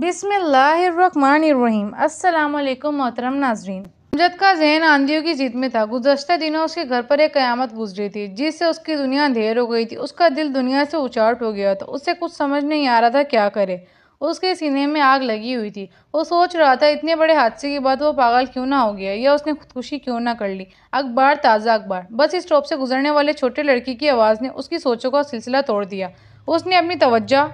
बिसमीम अल्लाम मोहतरम नाजरीन अमजद का जहन आंधियों की जीत में था गुजशत दिनों उसके घर पर एक क़्यामत गुजरी थी जिससे उसकी दुनिया अंधेर हो गई थी उसका दिल दुनिया से उचाट हो गया था उसे कुछ समझ नहीं आ रहा था क्या करे उसके सीने में आग लगी हुई थी वो सोच रहा था इतने बड़े हादसे के बाद वो पागल क्यों ना हो गया या उसने खुदकुशी क्यों ना कर ली अखबार ताज़ा अखबार बस स्टॉप से गुजरने वाले छोटे लड़की की आवाज़ ने उसकी सोचों का सिलसिला तोड़ दिया उसने अपनी तवज्जा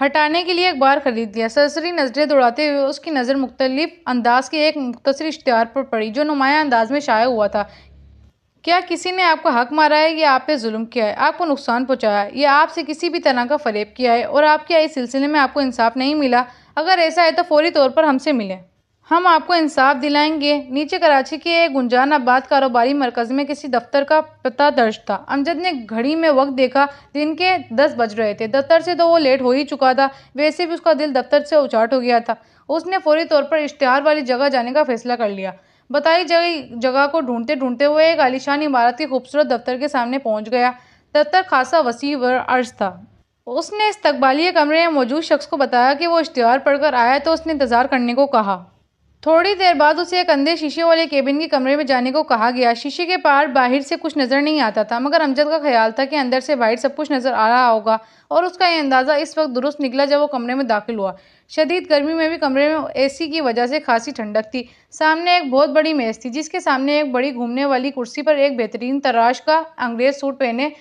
हटाने के लिए अखबार ख़रीद लिया सरसरी नज़रें दौड़ाते हुए उसकी नज़र मुख्तलिफ अंदाज के एक मुख्तर इश्तहार पर पड़ी जो नुमाया अंदाज में शाया हुआ था क्या किसी ने आपका हक मारा है या आप पे जुल्म किया है आपको नुकसान पहुंचाया है या आपसे किसी भी तरह का फरेब किया है और आपके इस सिलसिले में आपको इंसाफ नहीं मिला अगर ऐसा है तो फौरी तौर पर हमसे मिलें हम आपको इंसाफ दिलाएंगे नीचे कराची के एक गुंजान आबाद कारोबारी मरकज़ में किसी दफ्तर का पता दर्ज था अमजद ने घड़ी में वक्त देखा दिन के दस बज रहे थे दफ्तर से तो वो लेट हो ही चुका था वैसे भी उसका दिल दफ्तर से उचाट हो गया था उसने फौरी तौर पर इश्तहार वाली जगह जाने का फैसला कर लिया बताई जगह जगह को ढूंढते ढूंढते हुए एक आलिशान इमारत के खूबसूरत दफ्तर के सामने पहुँच गया दफ्तर खासा वसी व अर्ज था उसने इस्तबाली कमरे में मौजूद शख्स को बताया कि वो इश्तहार पढ़कर आया तो उसने इंतज़ार करने को कहा थोड़ी देर बाद उसे एक अंधे शीशे वाले केबिन के कमरे में जाने को कहा गया शीशे के पार बाहर से कुछ नज़र नहीं आता था मगर अमजद का ख्याल था कि अंदर से बाहर सब कुछ नज़र आ रहा होगा और उसका यह अंदाज़ा इस वक्त दुरुस्त निकला जब वो कमरे में दाखिल हुआ शदीद गर्मी में भी कमरे में एसी की वजह से खासी ठंडक थी सामने एक बहुत बड़ी मेज़ थी जिसके सामने एक बड़ी घूमने वाली कुर्सी पर एक बेहतरीन तराश का अंग्रेज़ सूट पहने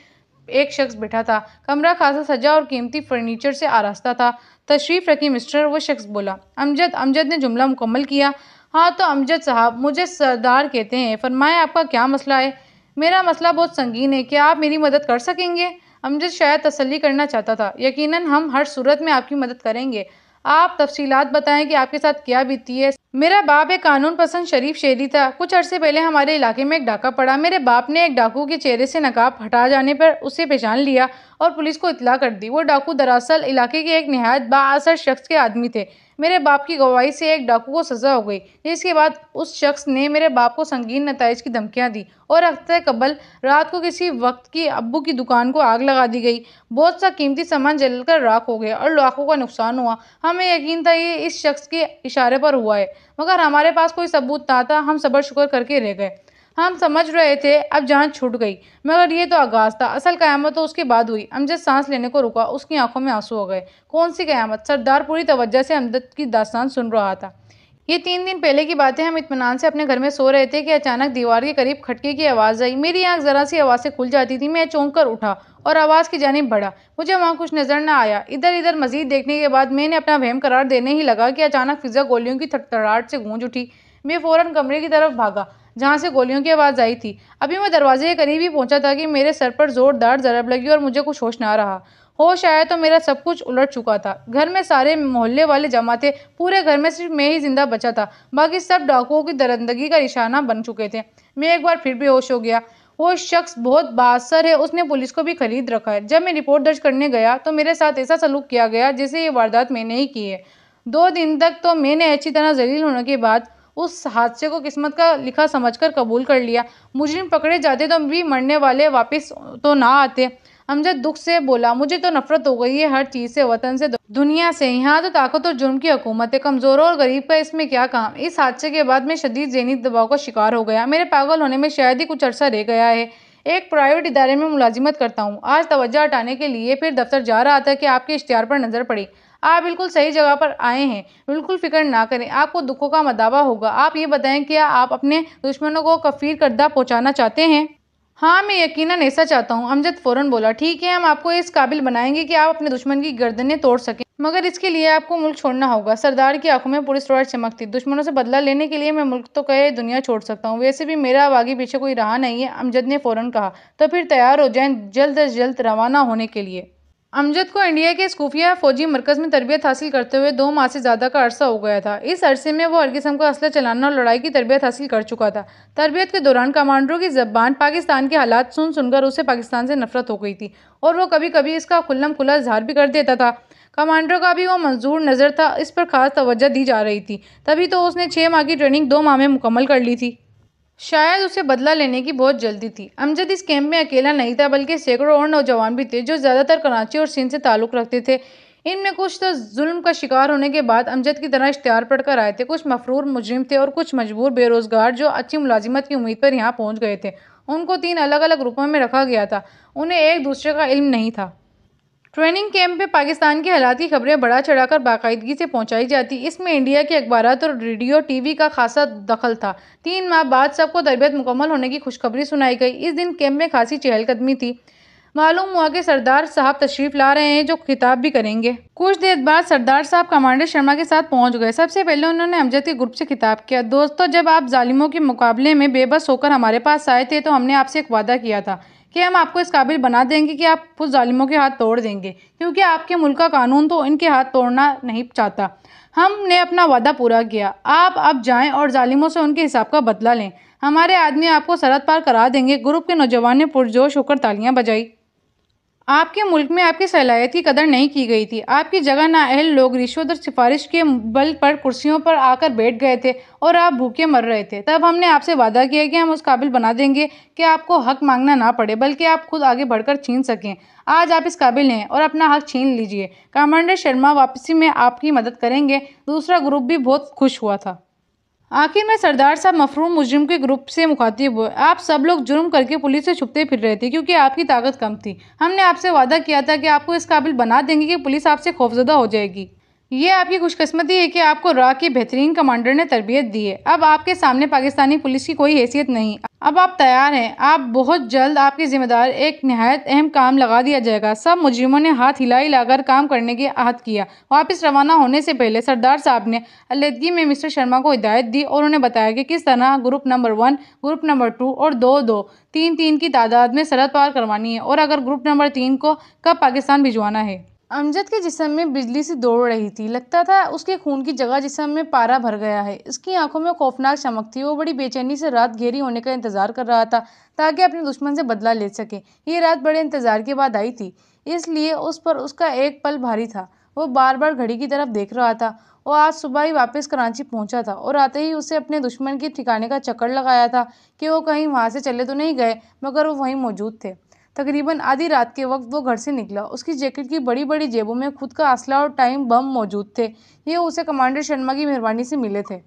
एक शख्स बैठा था कमरा खासा सजा और कीमती फर्नीचर से आरास्ता था तशरीफ़ रखी मिस्टर वो शख्स बोला अमजद अमजद ने जुमला मुकम्मल किया हाँ तो अमजद साहब मुझे सरदार कहते हैं फरमाए आपका क्या मसला है मेरा मसला बहुत संगीन है क्या आप मेरी मदद कर सकेंगे अमजद शायद तसल्ली करना चाहता था यकीनन हम हर सूरत में आपकी मदद करेंगे आप तफसीलात बताएं कि आपके साथ क्या बीती है मेरा बाप एक कानून पसंद शरीफ शेरी था कुछ अरसे पहले हमारे इलाके में एक डाका पड़ा मेरे बाप ने एक डाकू के चेहरे से नकाब हटा जाने पर उसे पहचान लिया और पुलिस को इतला कर दी वो डाकू दरअसल इलाके के एक नहायत बासर शख्स के आदमी थे मेरे बाप की गवाही से एक डाकू को सज़ा हो गई जिसके बाद उस शख्स ने मेरे बाप को संगीन नतज की धमकियाँ दी और हफ्ते कबल रात को किसी वक्त की अब्बू की दुकान को आग लगा दी गई बहुत सा कीमती सामान जलकर राख हो गया और लाखों का नुकसान हुआ हमें यकीन था ये इस शख्स के इशारे पर हुआ है मगर हमारे पास कोई सबूत ना था हम सबर शुक्र करके रह गए हम समझ रहे थे अब जहाँ छूट गई मगर ये तो आगाज़ था असल क़्यामत तो उसके बाद हुई अमजद सांस लेने को रुका उसकी आंखों में आंसू हो गए कौन सी क़्यामत सरदार पूरी तवज्जह से अमजद की दास्तान सुन रहा था ये तीन दिन पहले की बातें हम इतमान से अपने घर में सो रहे थे कि अचानक दीवार के करीब खटके की आवाज़ आई मेरी आँख ज़रा सी आवाज़ से खुल जाती थी मैं चौंक कर उठा और आवाज़ की जानब बढ़ा मुझे वहाँ कुछ नज़र ना आया इधर इधर मजीद देखने के बाद मैंने अपना वहम करार देने ही लगा कि अचानक फिज़ा गोलियों की थड़थड़ाहट से गूंज उठी मैं फ़ौरन कमरे की तरफ भागा जहाँ से गोलियों की आवाज़ आई थी अभी मैं दरवाजे के करीब ही पहुँचा था कि मेरे सर पर ज़ोरदार ज़रब लगी और मुझे कुछ होश ना रहा होश आया तो मेरा सब कुछ उलट चुका था घर में सारे मोहल्ले वाले जमा थे पूरे घर में सिर्फ मैं ही जिंदा बचा था बाकी सब डाकुओं की दरंदगी का निशाना बन चुके थे मैं एक बार फिर भी होश हो गया वो शख्स बहुत बासर है उसने पुलिस को भी खरीद रखा है जब मैं रिपोर्ट दर्ज करने गया तो मेरे साथ ऐसा सलूक किया गया जैसे ये वारदात मैंने ही की है दो दिन तक तो मैंने अच्छी तरह जलील होने के बाद उस हादसे को किस्मत का लिखा समझकर कबूल कर लिया मुजरिम पकड़े जाते तो भी मरने वाले वापस तो ना आते हमजद दुख से बोला मुझे तो नफरत हो गई है हर चीज़ से वतन से दुनिया से यहाँ तो ताकत और जुर्म की हुकूमत है कमज़ोरों और गरीब का इसमें क्या काम इस हादसे के बाद मैं शदीद जहनी दबाव का शिकार हो गया मेरे पागल होने में शायद ही कुछ अर्सा रह गया है एक प्राइवेट इदारे में मुलाजिमत करता हूँ आज तवज्जा हटाने के लिए फिर दफ्तर जा रहा था कि आपके इश्तहार पर नज़र पड़ी आप बिल्कुल सही जगह पर आए हैं बिल्कुल फिक्र ना करें आपको दुखों का मदावा होगा आप ये बताएं कि आप अपने दुश्मनों को कफीर करदा पहुँचाना चाहते हैं हाँ मैं यकीनन ऐसा चाहता हूँ अमजद फ़ौरन बोला ठीक है हम आपको इस काबिल बनाएंगे कि आप अपने दुश्मन की गर्दनें तोड़ सकें मगर इसके लिए आपको मुल्क छोड़ना होगा सरदार की आंखों में पूरी स्टोर चमकती दुश्मनों से बदला लेने के लिए मैं मुल्क तो कहे दुनिया छोड़ सकता हूँ वैसे भी मेरा अब आगे पीछे कोई रहा नहीं है अमजद ने फ़ौरन कहा तो फिर तैयार हो जाए जल्द अज जल्द रवाना होने के लिए अमजद को इंडिया के स्कूफिया फौजी मरकज़ में तरबियत हासिल करते हुए दो माह से ज़्यादा का अरसा हो गया था इस अरसे में वो हर किस्म का असला चलाना और लड़ाई की तरबियत हासिल कर चुका था तरबियत के दौरान कमांडरों की जबान पाकिस्तान के हालात सुन सुनकर उसे पाकिस्तान से नफरत हो गई थी और वो कभी कभी इसका खुल्लम खुला इजहार भी कर देता था कमांडरों का भी वो मंजूर नज़र था इस पर खास तोज्जा दी जा रही थी तभी तो उसने छः माह की ट्रेनिंग दो माह में मुकम्मल कर ली थी शायद उसे बदला लेने की बहुत जल्दी थी अमजद इस कैंप में अकेला नहीं था बल्कि सैकड़ों और नौजवान भी थे जो ज़्यादातर कराची और सिंध से ताल्लुक़ रखते थे इनमें कुछ तो जुल्म का शिकार होने के बाद अमजद की तरह इश्तहार पढ़कर आए थे कुछ मफरूर मुजरिम थे और कुछ मजबूर बेरोज़गार जो अच्छी मुलाजिमत की उम्मीद पर यहाँ पहुँच गए थे उनको तीन अलग अलग ग्रुपों में रखा गया था उन्हें एक दूसरे का इल्म नहीं था ट्रेनिंग कैंप में पाकिस्तान के हालात की खबरें बढ़ा चढ़ाकर बाकायदगी से पहुंचाई जाती इसमें इंडिया के अखबार और रेडियो टीवी का खासा दखल था तीन माह बाद सबको तरबियत मुकम्मल होने की खुशखबरी सुनाई गई इस दिन कैंप में खासी चहलकदमी थी मालूम हुआ कि सरदार साहब तशरीफ ला रहे हैं जो खिताब भी करेंगे कुछ देर बाद सरदार साहब कमांडर शर्मा के साथ पहुंच गए सबसे पहले उन्होंने अमजद के ग्रुप से खिताब किया दोस्तों जब आप जालिमों के मुकाबले में बेबस होकर हमारे पास आए थे तो हमने आपसे एक वादा किया था कि हम आपको इस काबिल बना देंगे कि आप उस ालिमों के हाथ तोड़ देंगे क्योंकि आपके मुल्क का कानून तो इनके हाथ तोड़ना नहीं चाहता हमने अपना वादा पूरा किया आप अब जाएं और ालिमों से उनके हिसाब का बदला लें हमारे आदमी आपको सरहद पार करा देंगे ग्रुप के नौजवान ने पुरजोश होकर तालियां बजाई आपके मुल्क में आपकी सलाहियत की कदर नहीं की गई थी आपकी जगह ना अहल लोग रिश्वत और सिफारिश के बल पर कुर्सियों पर आकर बैठ गए थे और आप भूखे मर रहे थे तब हमने आपसे वादा किया कि हम उस काबिल बना देंगे कि आपको हक मांगना ना पड़े बल्कि आप खुद आगे बढ़कर छीन सकें आज आप इस काबिल हैं और अपना हक छीन लीजिए कमांडर शर्मा वापसी में आपकी मदद करेंगे दूसरा ग्रुप भी बहुत खुश हुआ था आखिर में सरदार साहब मफरूम मुजरिम के ग्रुप से मुखातिब हुए आप सब लोग जुर्म करके पुलिस से छुपते फिर रहे थे क्योंकि आपकी ताकत कम थी हमने आपसे वादा किया था कि आपको इस काबिल बना देंगे कि पुलिस आपसे खौफजदा हो जाएगी ये आपकी खुशकस्मती है कि आपको रॉ के बेहतरीन कमांडर ने तरबियत दी है अब आपके सामने पाकिस्तानी पुलिस की कोई हैसियत नहीं अब आप तैयार हैं आप बहुत जल्द आपके जिम्मेदार एक नहायत अहम काम लगा दिया जाएगा सब मुजरिमों ने हाथ हिला हिलाकर काम करने के अहद किया वापस रवाना होने से पहले सरदार साहब ने अलीदगी में मिस्टर शर्मा को हिदायत दी और उन्हें बताया कि किस तरह group number one group number two और दो दो तीन तीन की तादाद में सरहद पार करवानी है और अगर ग्रुप नंबर तीन को कब पाकिस्तान भिजवाना है अमजद के जिसम में बिजली सी दौड़ रही थी लगता था उसके खून की जगह जिसम में पारा भर गया है इसकी आंखों में खौफनाक चमक थी वो बड़ी बेचैनी से रात घेरी होने का इंतज़ार कर रहा था ताकि अपने दुश्मन से बदला ले सके ये रात बड़े इंतज़ार के बाद आई थी इसलिए उस पर उसका एक पल भारी था वो बार बार घड़ी की तरफ देख रहा था वो आज सुबह ही वापस कराची पहुंचा था और आते ही उसे अपने दुश्मन के ठिकाने का चक्कर लगाया था कि वो कहीं वहाँ से चले तो नहीं गए मगर वो वहीं मौजूद थे तकरीबन आधी रात के वक्त वो घर से निकला उसकी जैकेट की बड़ी बड़ी जेबों में खुद का असला और टाइम बम मौजूद थे ये उसे कमांडर शर्मा की मेहरबानी से मिले थे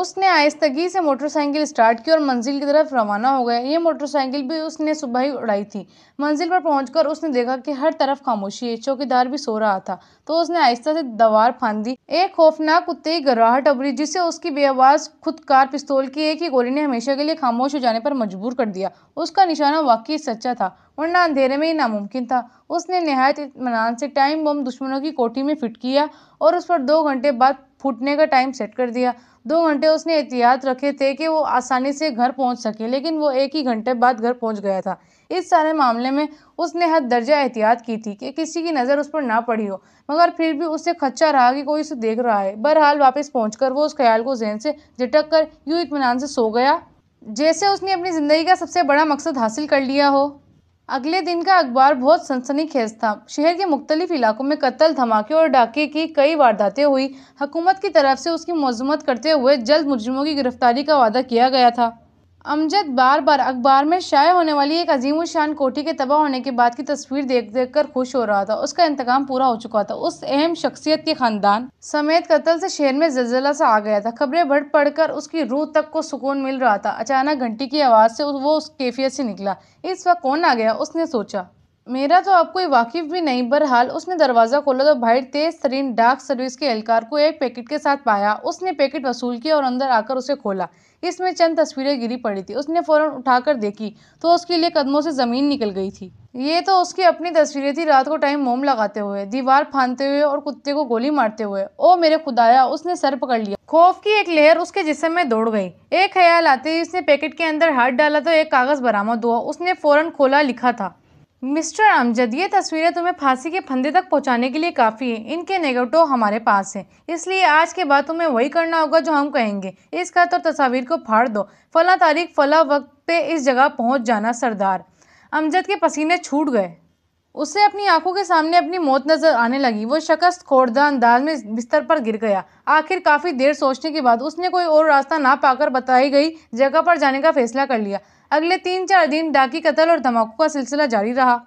उसने आयस्तगी से मोटरसाइकिल स्टार्ट की और मंजिल की तरफ रवाना हो गया ये मोटरसाइकिल भी उसने सुबह ही उड़ाई थी मंजिल पर कर उसने देखा कि हर तरफ खामोशी है चौकीदार भी सो रहा था तो उसने आहिस्ता से दवार फांदी एक खौफनाक कुत्ते की गर्राहट अबरी जिसे उसकी बेआवाज खुदकार पिस्तौल की एक ही गोली ने हमेशा के लिए खामोश हो जाने पर मजबूर कर दिया उसका निशाना वाकई सच्चा था वरना अंधेरे में ही नामुमकिन था उसने नहायत इतमान से टाइम बम दुश्मनों की कोठी में फिट किया और उस पर दो घंटे बाद फूटने का टाइम सेट कर दिया दो घंटे उसने एहतियात रखे थे कि वो आसानी से घर पहुंच सके लेकिन वो एक ही घंटे बाद घर पहुंच गया था इस सारे मामले में उसने हद दर्जा एहतियात की थी कि किसी की नज़र उस पर ना पड़ी हो मगर फिर भी उससे खच्चा रहा कि कोई उसे देख रहा है बहरहाल वापस पहुंचकर वो उस ख्याल को जहन से झटक कर यूँ इतमान से सो गया जैसे उसने अपनी ज़िंदगी का सबसे बड़ा मकसद हासिल कर लिया हो अगले दिन का अखबार बहुत सनसनीखेज था शहर के मुख्तलिफ इलाकों में कत्ल धमाके और डाके की कई वारदातें हुई हुकूमत की तरफ से उसकी मजम्मत करते हुए जल्द मुजरमों की गिरफ्तारी का वादा किया गया था अमजद बार बार अखबार में शाये होने वाली एक अजीम शान कोठी के तबाह होने के बाद की तस्वीर देख देख कर खुश हो रहा था उसका इंतकाम पूरा हो चुका था उस अहम शख्सियत के खानदान समेत कत्ल से शहर में जलजिला सा आ गया था खबरें बढ़ पढ़ कर उसकी रूह तक को सुकून मिल रहा था अचानक घंटी की आवाज़ से वो उस कैफियत से निकला इस वक्त कौन आ गया उसने सोचा मेरा तो अब कोई वाकिफ भी नहीं बहरहाल उसने दरवाज़ा खोला तो भाई तेज तरीन डाक सर्विस के एहलकार को एक पैकेट के साथ पाया उसने पैकेट वसूल किया और अंदर आकर उसे खोला इसमें चंद तस्वीरें गिरी पड़ी थी उसने फ़ौरन उठाकर देखी तो उसके लिए कदमों से ज़मीन निकल गई थी ये तो उसकी अपनी तस्वीरें थी रात को टाइम मोम लगाते हुए दीवार फांदते हुए और कुत्ते को गोली मारते हुए ओ मेरे खुदाया उसने सर पकड़ लिया खौफ की एक लहर उसके जिसम में दौड़ गई एक ख्याल आते ही उसने पैकेट के अंदर हाथ डाला तो एक कागज़ बरामद हुआ उसने फ़ौरन खोला लिखा था मिस्टर अमजद ये तस्वीरें तुम्हें फांसी के फंदे तक पहुंचाने के लिए काफ़ी हैं इनके नेगेटिव हमारे पास हैं इसलिए आज के बाद तुम्हें वही करना होगा जो हम कहेंगे इस और तस्वीर को फाड़ दो फला तारीख फला वक्त पे इस जगह पहुंच जाना सरदार अमजद के पसीने छूट गए उसे अपनी आंखों के सामने अपनी मौत नजर आने लगी वो शख्स खोड़दा अंदाज में बिस्तर पर गिर गया आखिर काफ़ी देर सोचने के बाद उसने कोई और रास्ता ना पाकर बताई गई जगह पर जाने का फैसला कर लिया अगले तीन चार दिन डाकी कत्ल और धमाकों का सिलसिला जारी रहा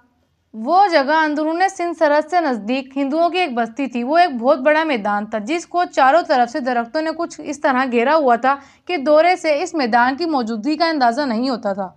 वो जगह अंदरून सिंध सरहद से नज़दीक हिंदुओं की एक बस्ती थी वो एक बहुत बड़ा मैदान था जिसको चारों तरफ से दरख्तों ने कुछ इस तरह घेरा हुआ था कि दौरे से इस मैदान की मौजूदगी का अंदाज़ा नहीं होता था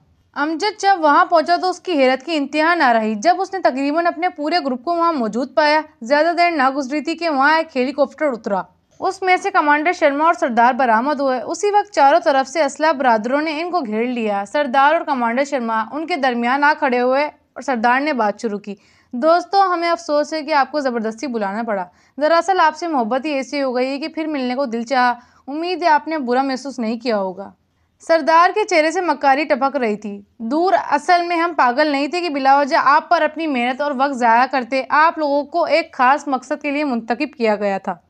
अमजद जब वहाँ पहुँचा तो उसकी हैरत की इंतहा ना रही जब उसने तकरीबन अपने पूरे ग्रुप को वहाँ मौजूद पाया ज़्यादा देर ना गुजरी थी कि वहाँ एक हेलीकॉप्टर उतरा उसमें से कमांडर शर्मा और सरदार बरामद हुए उसी वक्त चारों तरफ से असला बरदरों ने इनको घेर लिया सरदार और कमांडर शर्मा उनके दरमियान आ खड़े हुए और सरदार ने बात शुरू की दोस्तों हमें अफसोस है कि आपको ज़बरदस्ती बुलाना पड़ा दरअसल आपसे मोहब्बत ही ऐसी हो गई है कि फिर मिलने को दिल चाह उम्मीद है आपने बुरा महसूस नहीं किया होगा सरदार के चेहरे से मक्कारी टपक रही थी दूर असल में हम पागल नहीं थे कि बिलावजह आप पर अपनी मेहनत और वक्त ज़ाया करते आप लोगों को एक ख़ास मकसद के लिए मुंतखब किया गया था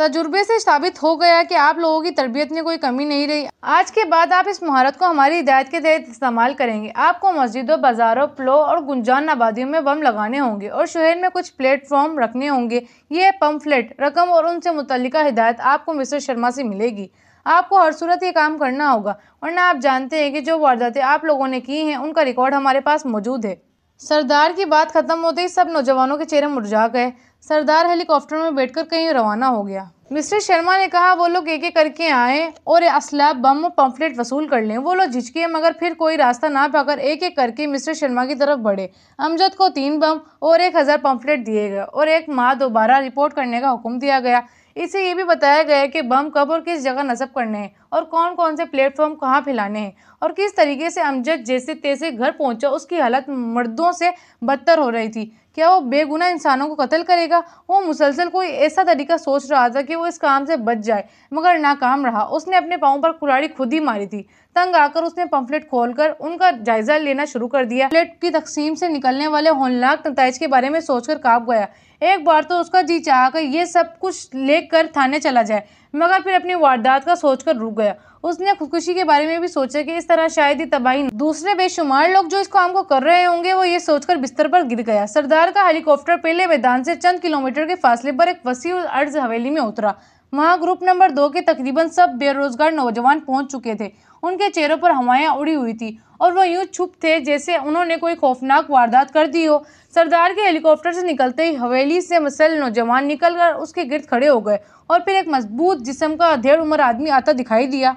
तजुर्बे से साबित हो गया कि आप लोगों की तरबियत में कोई कमी नहीं रही आज के बाद आप इस महारत को हमारी हिदायत के तहत इस्तेमाल करेंगे आपको मस्जिदों बाजारों प्लो और गुंजान आबादियों में बम लगाने होंगे और शहर में कुछ प्लेटफॉर्म रखने होंगे ये पम्फलेट रकम और उनसे मुतल हिदायत आपको मिस्टर शर्मा से मिलेगी आपको हर सूरत ये काम करना होगा वरना आप जानते हैं कि जो वारदातें आप लोगों ने की हैं उनका रिकॉर्ड हमारे पास मौजूद है सरदार की बात खत्म होते ही सब नौजवानों के चेहरे मुरझा गए सरदार हेलीकॉप्टर में बैठकर कहीं रवाना हो गया मिस्टर शर्मा ने कहा वो लोग एक एक करके आए और असलाब बम पंपलेट वसूल कर लें वो लोग झिझके मगर फिर कोई रास्ता ना पाकर एक एक करके मिस्टर शर्मा की तरफ बढ़े अमजद को तीन बम और एक हज़ार पंपलेट दिए गए और एक माह दोबारा रिपोर्ट करने का हुक्म दिया गया इसे ये भी बताया गया कि बम कब और किस जगह नस्ब करने हैं और कौन कौन से प्लेटफॉर्म कहाँ फैलाने हैं और किस तरीके से अमजद जैसे तैसे घर पहुँचा उसकी हालत मर्दों से बदतर हो रही थी क्या वो बेगुनाह इंसानों को कत्ल करेगा वो मुसलसल कोई ऐसा तरीका सोच रहा था कि वो इस काम से बच जाए मगर नाकाम रहा उसने अपने पाँव पर कुलाड़ी खुद ही मारी थी तंग आकर उसने पंफलेट खोलकर उनका जायजा लेना शुरू कर दिया प्लेट की तकसीम से निकलने वाले होलनाक नतज के बारे में सोचकर काँप गया एक बार तो उसका जी चाह कर ये सब कुछ लेकर थाने चला जाए मगर फिर अपनी वारदात का सोचकर रुक गया उसने खुदकुशी के बारे में भी सोचा कि इस तरह शायद ही तबाही दूसरे बेशुमार लोग जो इस काम को कर रहे होंगे वो ये सोचकर बिस्तर पर गिर गया सरदार का हेलीकॉप्टर पहले मैदान से चंद किलोमीटर के फासले पर एक वसी अर्ज हवेली में उतरा वहाँ ग्रुप नंबर दो के तकरीबन सब बेरोजगार नौजवान पहुंच चुके थे उनके चेहरों पर हवाएं उड़ी हुई थी और वह यूं छुप थे जैसे उन्होंने कोई खौफनाक वारदात कर दी हो सरदार के हेलीकॉप्टर से निकलते ही हवेली से मसल नौजवान निकलकर उसके गिरद खड़े हो गए और फिर एक मजबूत जिसम का अधेड़ उम्र आदमी आता दिखाई दिया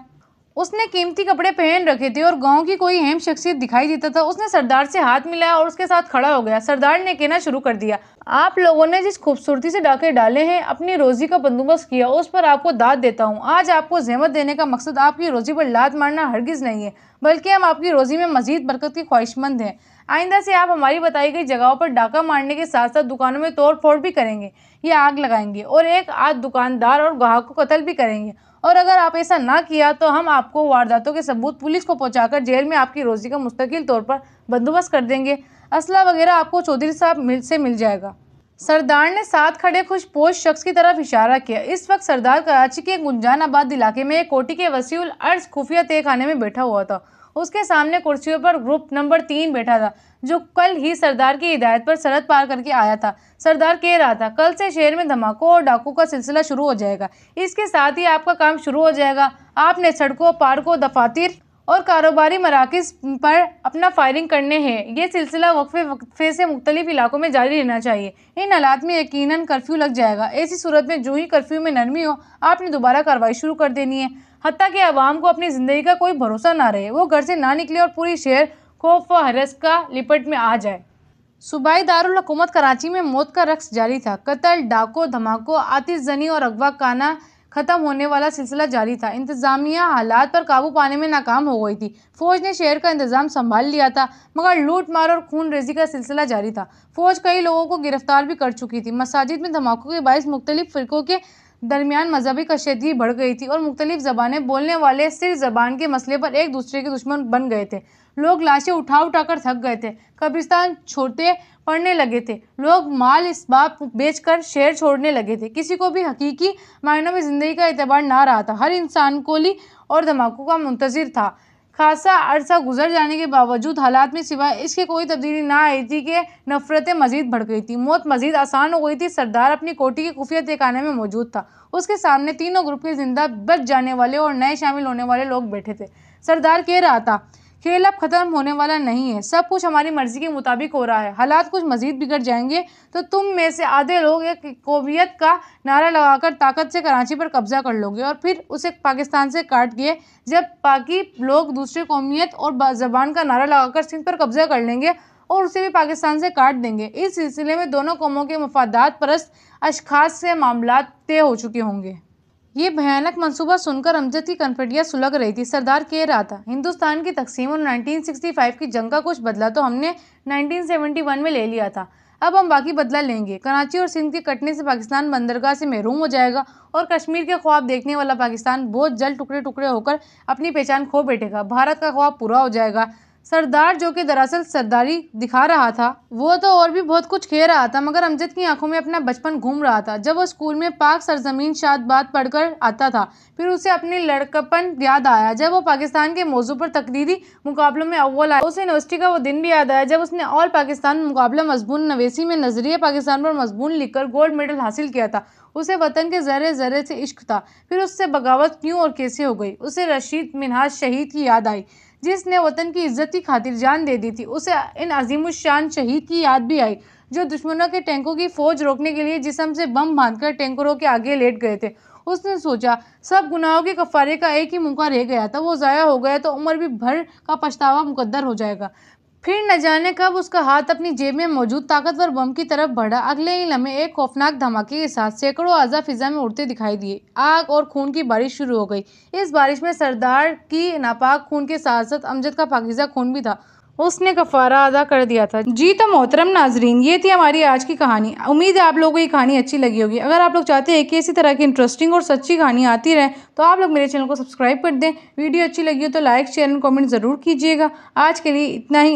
उसने कीमती कपड़े पहन रखे थे और गांव की कोई अहम शख्सियत दिखाई देता था उसने सरदार से हाथ मिलाया और उसके साथ खड़ा हो गया सरदार ने कहना शुरू कर दिया आप लोगों ने जिस खूबसूरती से डाके डाले हैं अपनी रोजी का बंदोबस्त किया उस पर आपको दाद देता हूँ आज आपको जहमत देने का मकसद आपकी रोजी पर लात मारना हरगिज़ नहीं है बल्कि हम आपकी रोजी में मजीद बरकत की ख्वाहिशमंद हैं आइंदा से आप हमारी बताई गई जगहों पर डाका मारने के साथ साथ दुकानों में तोड़ फोड़ भी करेंगे या आग लगाएंगे और एक आध दुकानदार और ग्राहक को कतल भी करेंगे और अगर आप ऐसा ना किया तो हम आपको वारदातों के सबूत पुलिस को पहुंचाकर जेल में आपकी रोज़ी का मुस्तकिल तौर पर बंदोबस्त कर देंगे असला वगैरह आपको चौधरी साहब मिल से मिल जाएगा सरदार ने साथ खड़े खुश पोष शख्स की तरफ इशारा किया इस वक्त सरदार कराची के गुंजान आबाद इलाके में एक कोटी के वसीउल अर्ज खुफिया तय खाने में बैठा हुआ था उसके सामने कुर्सियों पर ग्रुप नंबर तीन बैठा था जो कल ही सरदार की हिदायत पर सरहद पार करके आया था सरदार कह रहा था कल से शहर में धमाकों और डाकू का सिलसिला शुरू हो जाएगा इसके साथ ही आपका काम शुरू हो जाएगा आपने सड़कों पार्कों दफातर और कारोबारी मराकज़ पर अपना फायरिंग करने हैं ये सिलसिला वक्फे वक्फे से मुख्तलिफ इलाकों में जारी रहना चाहिए इन हालात में यकीनन कर्फ्यू लग जाएगा ऐसी सूरत में जो ही कर्फ्यू में नरमी हो आपने दोबारा कार्रवाई शुरू कर देनी है हती कि आवाम को अपनी ज़िंदगी का कोई भरोसा ना रहे वो घर से ना निकले और पूरी शहर खौफ व हरस का लिपट में आ जाए सूबाई दारकूमत कराची में मौत का रक्स जारी था कत्ल डाको धमाकों जनी और अगवा काना ख़त्म होने वाला सिलसिला जारी था इंतज़ामिया हालात पर काबू पाने में नाकाम हो गई थी फ़ौज ने शहर का इंतज़ाम संभाल लिया था मगर लूट मार और खून रेजी का सिलसिला जारी था फ़ौज कई लोगों को गिरफ्तार भी कर चुकी थी मसाजिद में धमाकों के बायस मुख्तलिफ फ़िरकों के दरमियान मजहबी कशीदगी बढ़ गई थी और मुख्तलिफ ज़बानें बोलने वाले सिर्फ ज़बान के मसले पर एक दूसरे के दुश्मन बन गए थे लोग लाशें उठा उठा कर थक गए थे कब्रिस्तान छोड़ते पड़ने लगे थे लोग माल इस बाप बेच कर शेर छोड़ने लगे थे किसी को भी हकीकी मायनों में ज़िंदगी का एतबार ना रहा था हर इंसान कोली और धमाकों का मुंतज़र था खासा अरसा गुजर जाने के बावजूद हालात में सिवाय इसके कोई तब्दीली ना आई थी कि नफरतें मजीद बढ़ गई थी मौत मजीद आसान हो गई थी सरदार अपनी कोटी के खुफिया ठिकाने में मौजूद था उसके सामने तीनों ग्रुप के जिंदा बच जाने वाले और नए शामिल होने वाले लोग बैठे थे सरदार कह रहा था खेल अब ख़त्म होने वाला नहीं है सब कुछ हमारी मर्ज़ी के मुताबिक हो रहा है हालात कुछ मज़ीद बिगड़ जाएंगे तो तुम में से आधे लोग एक कोवियत का नारा लगाकर ताकत से कराची पर कब्ज़ा कर लोगे और फिर उसे पाकिस्तान से काट गए जब बाकी लोग दूसरे कौमियत और ज़बान का नारा लगाकर सिंध पर कब्ज़ा कर लेंगे और उसे भी पाकिस्तान से काट देंगे इस सिलसिले में दोनों कौमों के मफादात परस्त अशखास से मामला तय हो चुके होंगे ये भयानक मंसूबा सुनकर अमजद की कनपटियाँ सुलग रही थी सरदार कह रहा था हिंदुस्तान की तकसीम और 1965 की जंग का कुछ बदला तो हमने 1971 में ले लिया था अब हम बाकी बदला लेंगे कराची और सिंध के कटने से पाकिस्तान बंदरगाह से महरूम हो जाएगा और कश्मीर के ख्वाब देखने वाला पाकिस्तान बहुत जल्द टुकड़े टुकड़े होकर अपनी पहचान खो बैठेगा भारत का ख्वाब पूरा हो जाएगा सरदार जो कि दरअसल सरदारी दिखा रहा था वो तो और भी बहुत कुछ खेल रहा था मगर अमजद की आंखों में अपना बचपन घूम रहा था जब वो स्कूल में पाक सरजमीन शाद बात पढ़कर आता था फिर उसे अपने लड़कपन याद आया जब वो पाकिस्तान के मौजू पर तकरीरी मुकाबलों में अव्वल आया उस यूनिवर्सिटी का वो दिन भी याद आया जब उसने ऑल पाकिस्तान मुकाबला मजमून नवेसी में नजरिए पाकिस्तान पर मजमून लिखकर गोल्ड मेडल हासिल किया था उसे वतन के जरे जरे से इश्क था फिर उससे बगावत क्यों और कैसे हो गई उसे रशीद मिनहाज शहीद की याद आई जिसने वतन की इज्जत की खातिर जान दे दी थी उसे इन अजीम शान शहीद की याद भी आई जो दुश्मनों के टैंकों की फौज रोकने के लिए जिसम से बम बांधकर टैंकरों के आगे लेट गए थे उसने सोचा सब गुनाहों के कफारे का एक ही मौका रह गया था वो ज़ाया हो गया तो उम्र भी भर का पछतावा मुकद्दर हो जाएगा फिर न जाने कब उसका हाथ अपनी जेब में मौजूद ताकतवर बम की तरफ बढ़ा अगले ही लम्हे एक खौफनाक धमाके के साथ सैकड़ों आजा फिजा में उड़ते दिखाई दिए आग और खून की बारिश शुरू हो गई इस बारिश में सरदार की नापाक खून के साथ साथ अमजद का पाकिजा खून भी था उसने कफारा अदा कर दिया था जी तो मोहतरम नाजरीन ये थी हमारी आज की कहानी उम्मीद है आप लोगों को ये कहानी अच्छी लगी होगी अगर आप लोग चाहते हैं कि इसी तरह की इंटरेस्टिंग और सच्ची कहानी आती रहे तो आप लोग मेरे चैनल को सब्सक्राइब कर दें वीडियो अच्छी लगी हो तो लाइक शेयर एंड कमेंट ज़रूर कीजिएगा आज के लिए इतना ही